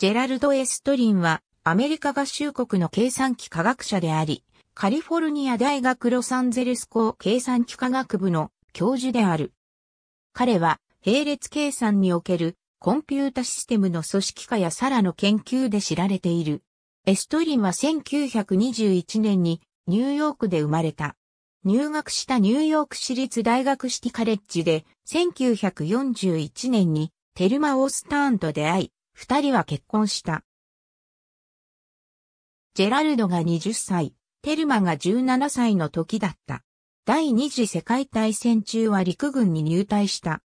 ジェラルド・エストリンはアメリカ合衆国の計算機科学者であり、カリフォルニア大学ロサンゼルス校計算機科学部の教授である。彼は並列計算におけるコンピュータシステムの組織化やサラの研究で知られている。エストリンは1921年にニューヨークで生まれた。入学したニューヨーク市立大学シティカレッジで1941年にテルマ・オースターンと出会い、二人は結婚した。ジェラルドが20歳、テルマが17歳の時だった。第二次世界大戦中は陸軍に入隊した。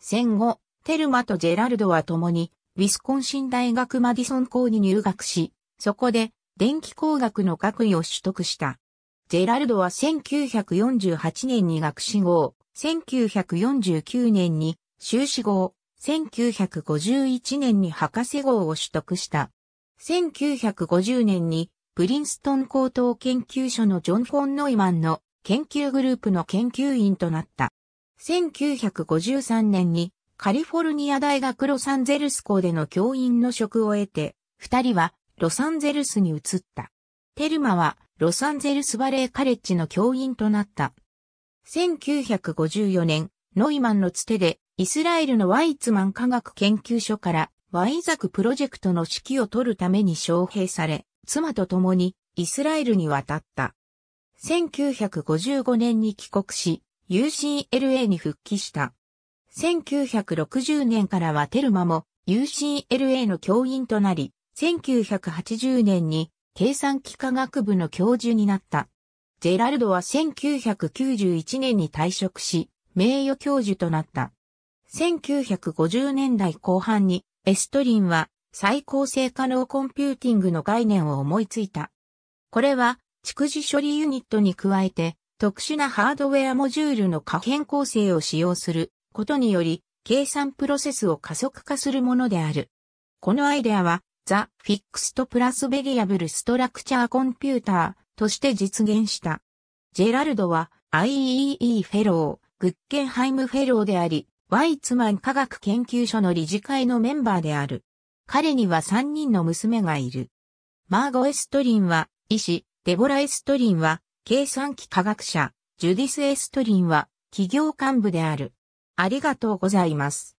戦後、テルマとジェラルドは共に、ウィスコンシン大学マディソン校に入学し、そこで、電気工学の学位を取得した。ジェラルドは1948年に学士号、1949年に修士号、1951年に博士号を取得した。1950年にプリンストン高等研究所のジョン・フォン・ノイマンの研究グループの研究員となった。1953年にカリフォルニア大学ロサンゼルス校での教員の職を得て、二人はロサンゼルスに移った。テルマはロサンゼルスバレーカレッジの教員となった。1954年、ノイマンのつてでイスラエルのワイツマン科学研究所からワイザクプロジェクトの指揮を取るために招聘され、妻と共にイスラエルに渡った。1955年に帰国し、UCLA に復帰した。1960年からはテルマも UCLA の教員となり、1980年に計算機科学部の教授になった。ジェラルドは1991年に退職し、名誉教授となった。1950年代後半にエストリンは再構成可能コンピューティングの概念を思いついた。これは蓄次処理ユニットに加えて特殊なハードウェアモジュールの可変構成を使用することにより計算プロセスを加速化するものである。このアイデアはザ・フィックストプラスベリアブルストラクチャーコンピューターとして実現した。ジェラルドは i e e フェロー、グッケンハイムフェローであり、ワイツマン科学研究所の理事会のメンバーである。彼には3人の娘がいる。マーゴ・エストリンは医師、デボラ・エストリンは計算機科学者、ジュディス・エストリンは企業幹部である。ありがとうございます。